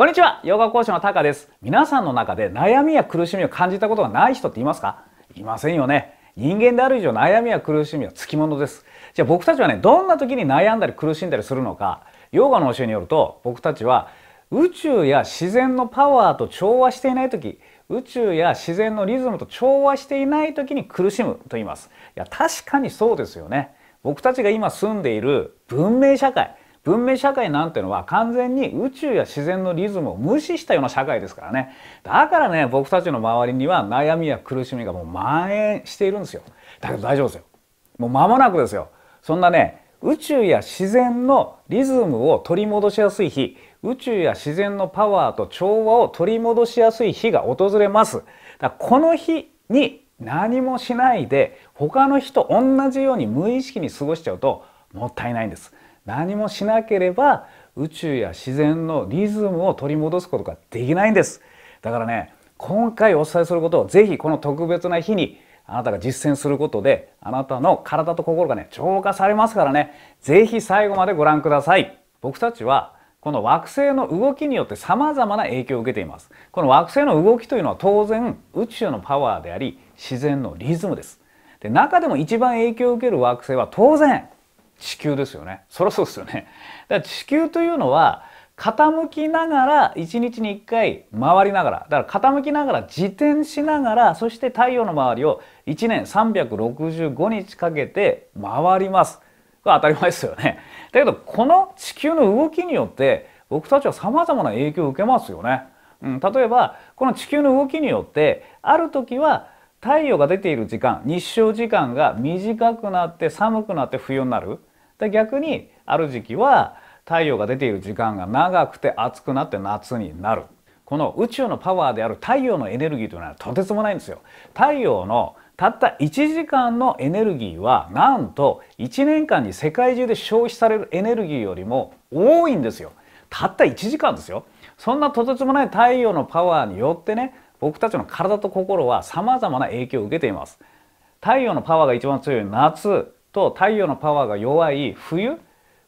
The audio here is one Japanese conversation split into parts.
こんにちはヨガ講師のタカです皆さんの中で悩みや苦しみを感じたことがない人っていますかいませんよね人間である以上悩みや苦しみはつきものですじゃあ僕たちはねどんな時に悩んだり苦しんだりするのかヨガの教えによると僕たちは宇宙や自然のパワーと調和していない時宇宙や自然のリズムと調和していない時に苦しむと言いますいや確かにそうですよね僕たちが今住んでいる文明社会文明社会なんてのは完全に宇宙や自然のリズムを無視したような社会ですからねだからね僕たちの周りには悩みや苦しみがもう蔓延しているんですよだけど大丈夫ですよもう間もなくですよそんなね宇宙や自然のリズムを取り戻しやすい日宇宙や自然のパワーと調和を取り戻しやすい日が訪れますだからこの日に何もしないで他の日と同じように無意識に過ごしちゃうともったいないんです何もしなければ宇宙や自然のリズムを取り戻すことができないんですだからね今回お伝えすることをぜひこの特別な日にあなたが実践することであなたの体と心がね浄化されますからねぜひ最後までご覧ください僕たちはこの惑星の動きによって様々な影響を受けていますこの惑星の動きというのは当然宇宙のパワーであり自然のリズムですで中でも一番影響を受ける惑星は当然地球ですよねそりゃそうですよねだから地球というのは傾きながら1日に1回回りながらだから傾きながら自転しながらそして太陽の周りを1年365日かけて回りますこれ当たり前ですよねだけどこの地球の動きによって僕たちは様々な影響を受けますよね、うん、例えばこの地球の動きによってある時は太陽が出ている時間日照時間が短くなって寒くなって冬になるで逆にある時期は太陽が出ている時間が長くて暑くなって夏になるこの宇宙のパワーである太陽のエネルギーというのはとてつもないんですよ。太陽のたった1時間のエネルギーはなんと1年間に世界中で消費されるエネルギーよりも多いんですよ。たった1時間ですよ。そんなとてつもない太陽のパワーによってね僕たちの体と心は様々な影響を受けています。太陽のパワーが一番強い夏と太陽のパワーが弱い冬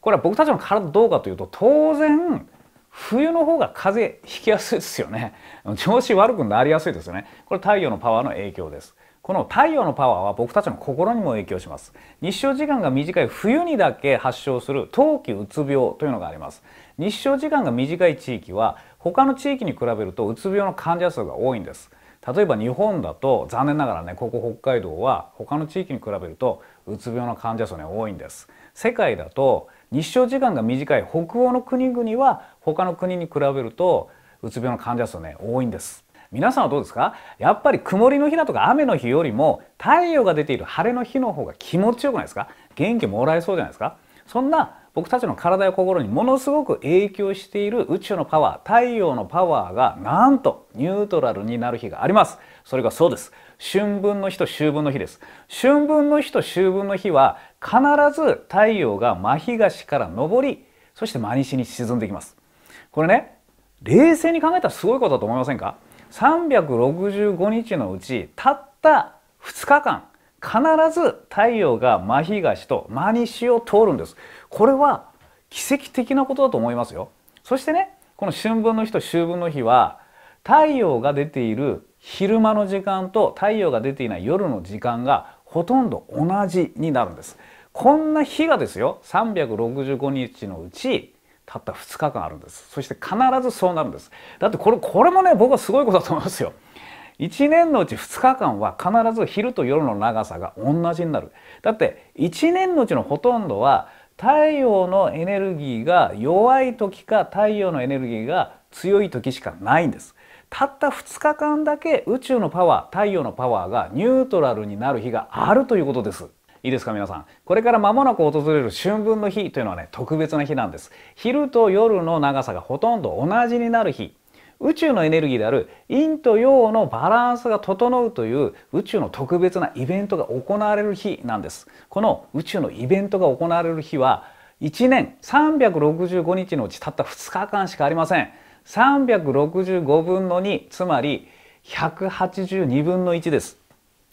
これは僕たちの体どうかというと当然冬の方が風邪ひきやすいですよね 調子悪くなりやすいですよねこれ太陽のパワーの影響ですこの太陽のパワーは僕たちの心にも影響します日照時間が短い冬にだけ発症する冬季うつ病というのがあります日照時間が短い地域は他の地域に比べるとうつ病の患者数が多いんです例えば日本だと残念ながらねここ北海道は他の地域に比べるとうつ病の患者数ね多いんです世界だと日照時間が短い北欧の国々は他の国に比べるとうつ病の患者数ね多いんです皆さんはどうですかやっぱり曇りの日だとか雨の日よりも太陽が出ている晴れの日の方が気持ちよくないですか元気もらえそうじゃないですかそんな僕たちの体や心にものすごく影響している宇宙のパワー太陽のパワーがなんとニュートラルになる日がありますそれがそうです春分の日と秋分の日です。春分の日と秋分の日は必ず太陽が真東から昇り、そして真西に沈んでいきます。これね、冷静に考えたらすごいことだと思いませんか ?365 日のうちたった2日間、必ず太陽が真東と真西を通るんです。これは奇跡的なことだと思いますよ。そしてね、この春分の日と秋分の日は太陽が出ている昼間の時間と太陽が出ていない夜の時間がほとんど同じになるんですこんな日がですよ365日のうちたった2日間あるんですそして必ずそうなるんですだってこれこれもね僕はすごいことだと思いますよ1年のうち2日間は必ず昼と夜の長さが同じになるだって1年のうちのほとんどは太陽のエネルギーが弱い時か太陽のエネルギーが強い時しかないんですたった2日間だけ宇宙のパワー太陽のパワーがニュートラルになる日があるということですいいですか皆さんこれから間もなく訪れる春分の日というのはね特別な日なんです昼と夜の長さがほとんど同じになる日宇宙のエネルギーである陰と陽のバランスが整うという宇宙の特別なイベントが行われる日なんですこの宇宙のイベントが行われる日は1年365日のうちたった2日間しかありません365分の2つまり182分の1です。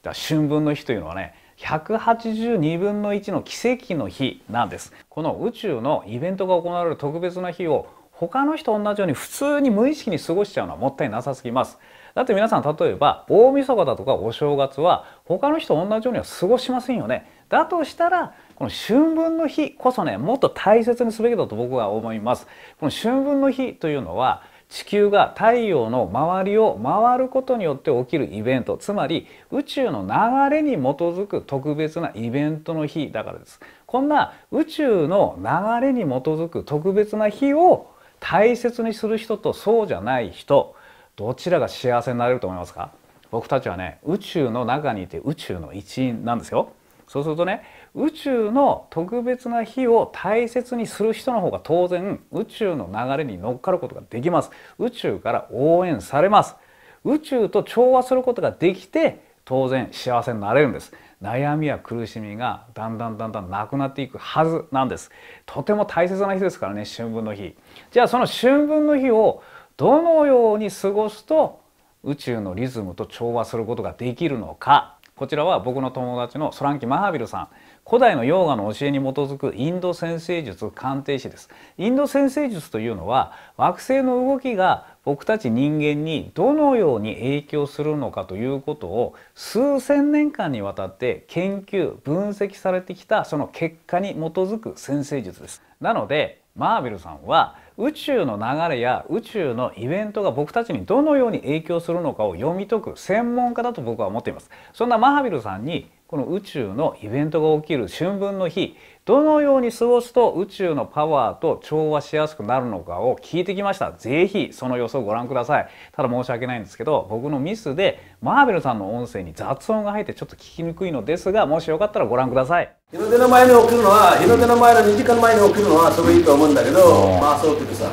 だ春分の日というのはね182分の1の奇跡の日なんですこの宇宙のイベントが行われる特別な日を他の人と同じように普通に無意識に過ごしちゃうのはもったいなさすぎますだって皆さん例えば大晦日だとかお正月は他の人同じようには過ごしませんよねだとしたらこの春分の日こそねもっと大切にすべきだと僕は思いますこの春分の日というのは地球が太陽の周りを回ることによって起きるイベントつまり宇宙の流れに基づく特別なイベントの日だからですこんな宇宙の流れに基づく特別な日を大切にする人とそうじゃない人どちらが幸せになれると思いますか僕たちはね宇宙の中にいて宇宙の一員なんですよ。そうするとね宇宙の特別な日を大切にする人の方が当然宇宙の流れに乗っかることができます宇宙から応援されます宇宙と調和することができて当然幸せになれるんです悩みや苦しみがだんだんだんだんなくなっていくはずなんですとても大切な日ですからね春分の日じゃあその春分の日をどのように過ごすと宇宙のリズムと調和することができるのかこちらは僕の友達のソランキ・マハビルさん古代のヨーガの教えに基づくインド先生術鑑定士ですインド先生術というのは惑星の動きが僕たち人間にどのように影響するのかということを数千年間にわたって研究分析されてきたその結果に基づく先生術ですなのでマーベルさんは宇宙の流れや宇宙のイベントが僕たちにどのように影響するのかを読み解く専門家だと僕は思っていますそんなマーベルさんにこの宇宙のイベントが起きる春分の日どのように過ごすと宇宙のパワーと調和しやすくなるのかを聞いてきました。ぜひその予想をご覧ください。ただ申し訳ないんですけど、僕のミスでマーベルさんの音声に雑音が入ってちょっと聞きにくいのですが、もしよかったらご覧ください。日の出の前に起きるのは、日の出の前の2時間前に起きるのはそれいいと思うんだけど、まあそうってさ、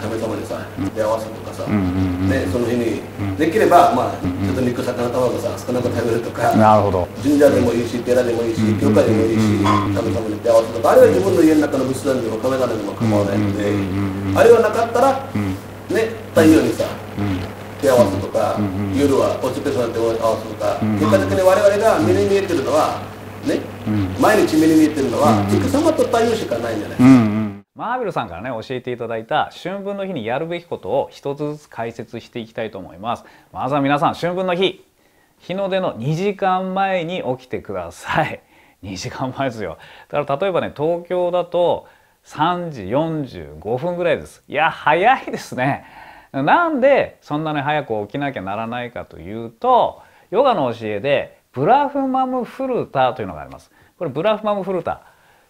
神様にさ、出会わせとかさ、ね、その日に。できれば、まあ、ちょっと肉魚卵さ少なく食べるとかなるほど神社でもいいし寺でもいいし教会でもいいし食食べに手合わせとかあるいは自分の家の中の仏壇でもカメラでも構わないのであれはなかったら、ね太陽にさ、手合わせとか、夜はポチペソの手を合わせとか、結果的に我々が目に見えてるのはね、毎日目に見えてるのは、うん、様と太陽しかないんじゃないですか、マーベルさんからね教えていただいた春分の日にやるべきことを一つずつ解説していきたいと思いますまずは皆さん春分の日日の出の2時間前に起きてください2 時間前ですよだから例えばね東京だと3時45分ぐらいですいや早いですねなんでそんなに早く起きなきゃならないかというとヨガの教えでブラフマムフルタというのがありますこれブラフマムフルタ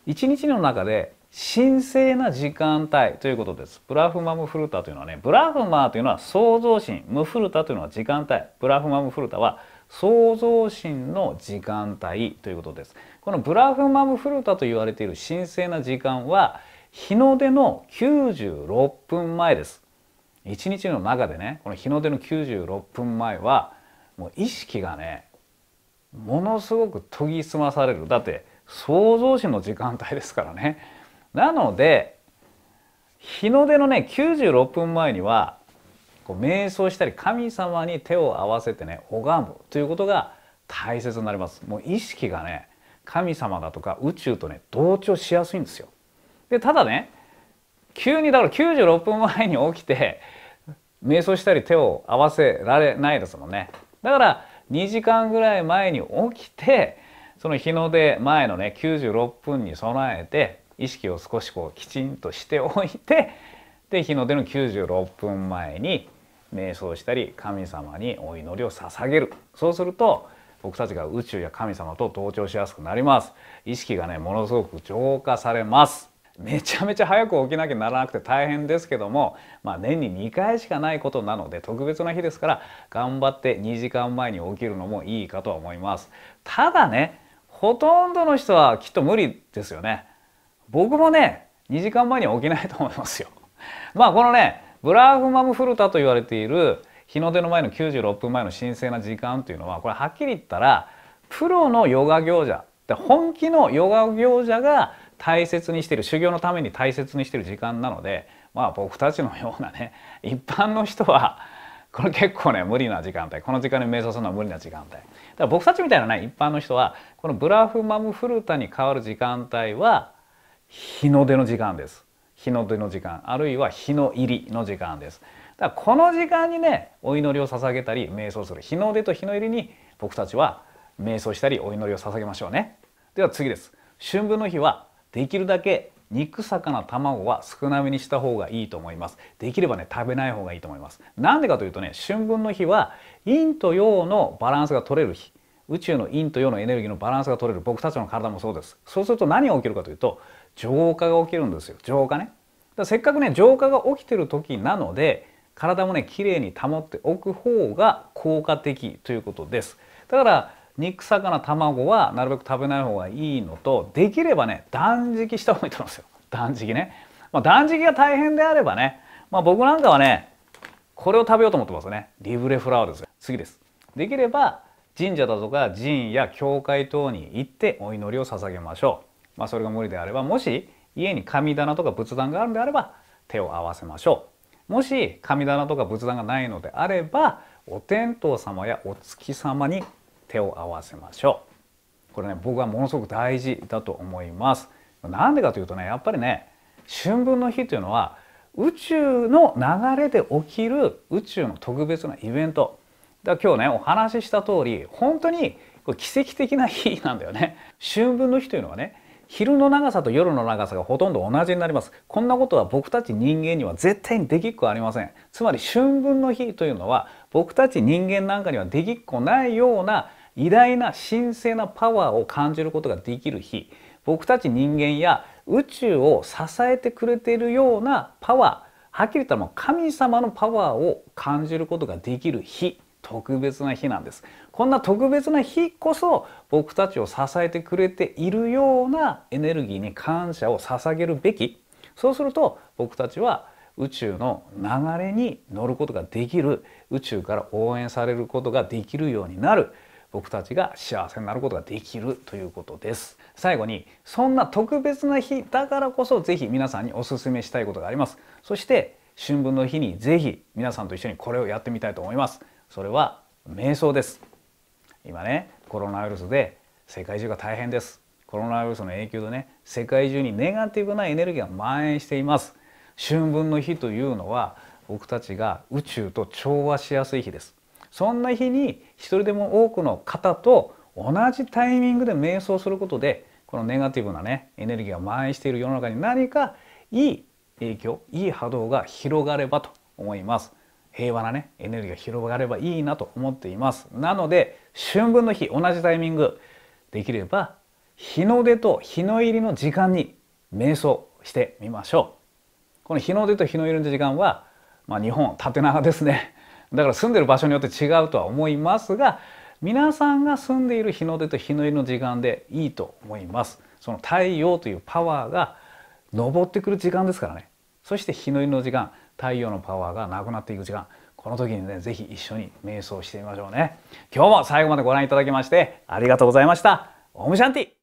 1日の中で神聖な時間帯ということです。ブラフマムフルタというのはね、ブラフマーというのは創造神、ムフルタというのは時間帯、ブラフマムフルタは創造神の時間帯ということです。このブラフマムフルタと言われている神聖な時間は、日の出の96分前です。一日の中でね、この日の出の96分前は、もう意識がね、ものすごく研ぎ澄まされる。だって、創造神の時間帯ですからね。なので日の出のね96分前にはこう瞑想したり神様に手を合わせてね拝むということが大切になります。もう意識がね神様だとか宇宙とね同調しやすいんですよ。でただね急にだから96分前に起きて瞑想したり手を合わせられないですもんね。だから2時間ぐらい前に起きてその日の出前のね96分に備えて意識を少しこうきちんとしておいて で日の出の96分前に瞑想したり神様にお祈りを捧げるそうすると僕たちが宇宙や神様と同調しやすくなります意識がねものすごく浄化されますめちゃめちゃ早く起きなきゃならなくて大変ですけども、まあ、年に2回しかないことなので特別な日ですから頑張って2時間前に起きるのもいいかと思いますただねほとんどの人はきっと無理ですよね僕もね2時間前には起きないと思いますよ。まあこのねブラフマムフルタと言われている日の出の前の96分前の神聖な時間というのはこれはっきり言ったらプロのヨガ行者本気のヨガ行者が大切にしている修行のために大切にしている時間なのでまあ僕たちのようなね一般の人はこれ結構ね無理な時間帯この時間に瞑想するのは無理な時間帯だから僕たちみたいなね一般の人はこのブラフマムフルタに変わる時間帯は日の出の時間です日の出の時間あるいは日の入りの時間ですだからこの時間にねお祈りを捧げたり瞑想する日の出と日の入りに僕たちは瞑想したりお祈りを捧げましょうねでは次です春分の日はできるだけ肉魚卵は少なめにした方がいいと思いますできればね食べない方がいいと思いますなんでかというとね春分の日は陰と陽のバランスが取れる日宇宙の陰と陽のエネルギーのバランスが取れる僕たちの体もそうですそうすると何が起きるかというと浄化が起きるんですよ浄化ねだせっかくね浄化が起きてる時なので体もねきれいに保っておく方が効果的ということですだから肉魚卵はなるべく食べない方がいいのとできればね断食した方がいいと思うんですよ断食ね、まあ、断食が大変であればね、まあ、僕なんかはねこれを食べようと思ってますねリブレフラワーですよ次ですできれば神社だとか寺院や教会等に行ってお祈りを捧げましょうまあ、それが無理であればもし家に神棚とか仏壇があるんであれば手を合わせましょうもし神棚とか仏壇がないのであればお天道様やお月様に手を合わせましょうこれね僕はものすごく大事だと思いますなんでかというとねやっぱりね春分の日というのは宇宙の流れで起きる宇宙の特別なイベントだ今日ねお話しした通り本当に奇跡的な日なんだよね春分の日というのはね昼の長さと夜の長さがほとんど同じになりますこんなことは僕たち人間には絶対にできっこありませんつまり春分の日というのは僕たち人間なんかにはできっこないような偉大な神聖なパワーを感じることができる日僕たち人間や宇宙を支えてくれているようなパワーはっきり言ったらもう神様のパワーを感じることができる日特別な日なんですこんな特別な日こそ僕たちを支えてくれているようなエネルギーに感謝を捧げるべきそうすると僕たちは宇宙の流れに乗ることができる宇宙から応援されることができるようになる僕たちが幸せになることができるということです最後にそんな特別な日だからこそぜひ皆さんにお勧めしたいことがありますそして春分の日にぜひ皆さんと一緒にこれをやってみたいと思いますそれは瞑想です今ねコロナウイルスで世界中が大変ですコロナウイルスの影響でね世界中にネガティブなエネルギーが蔓延しています春分の日というのは僕たちが宇宙と調和しやすい日ですそんな日に一人でも多くの方と同じタイミングで瞑想することでこのネガティブなねエネルギーが蔓延している世の中に何かいい影響いい波動が広がればと思います。平和なねエネルギーが広がればいいなと思っていますなので春分の日同じタイミングできれば日の出と日の入りの時間に瞑想してみましょうこの日の出と日の入りの時間は、まあ、日本縦長ですねだから住んでる場所によって違うとは思いますが皆さんが住んでいる日の出と日の入りの時間でいいと思いますその太陽というパワーが昇ってくる時間ですからねそして日の入りの時間太陽のパワーがなくなっていく時間この時にね是非一緒に瞑想してみましょうね今日も最後までご覧いただきましてありがとうございましたオムシャンティ